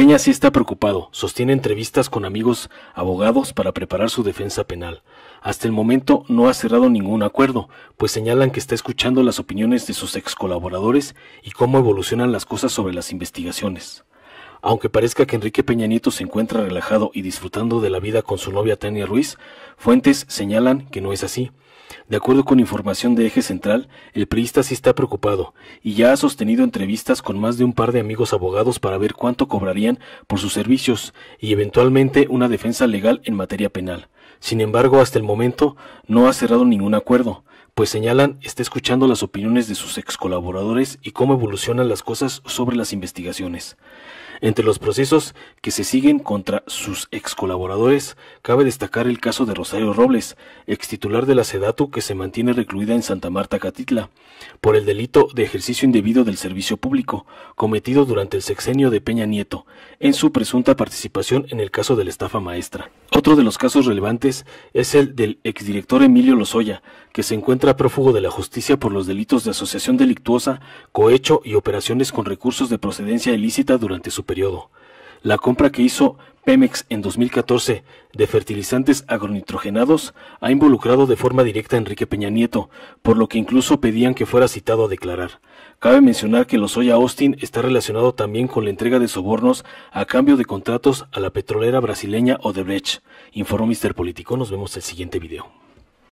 Peña sí está preocupado, sostiene entrevistas con amigos abogados para preparar su defensa penal. Hasta el momento no ha cerrado ningún acuerdo, pues señalan que está escuchando las opiniones de sus ex colaboradores y cómo evolucionan las cosas sobre las investigaciones. Aunque parezca que Enrique Peña Nieto se encuentra relajado y disfrutando de la vida con su novia Tania Ruiz, fuentes señalan que no es así. De acuerdo con información de Eje Central, el priista sí está preocupado y ya ha sostenido entrevistas con más de un par de amigos abogados para ver cuánto cobrarían por sus servicios y eventualmente una defensa legal en materia penal. Sin embargo, hasta el momento no ha cerrado ningún acuerdo pues señalan está escuchando las opiniones de sus ex colaboradores y cómo evolucionan las cosas sobre las investigaciones. Entre los procesos que se siguen contra sus ex colaboradores, cabe destacar el caso de Rosario Robles, ex titular de la SEDATU que se mantiene recluida en Santa Marta Catitla, por el delito de ejercicio indebido del servicio público, cometido durante el sexenio de Peña Nieto, en su presunta participación en el caso de la estafa maestra. Otro de los casos relevantes es el del exdirector Emilio Lozoya, que se encuentra prófugo de la justicia por los delitos de asociación delictuosa, cohecho y operaciones con recursos de procedencia ilícita durante su periodo. La compra que hizo Pemex en 2014 de fertilizantes agronitrogenados ha involucrado de forma directa a Enrique Peña Nieto, por lo que incluso pedían que fuera citado a declarar. Cabe mencionar que Lozoya Austin está relacionado también con la entrega de sobornos a cambio de contratos a la petrolera brasileña Odebrecht, informó Mr. Político. Nos vemos en el siguiente video.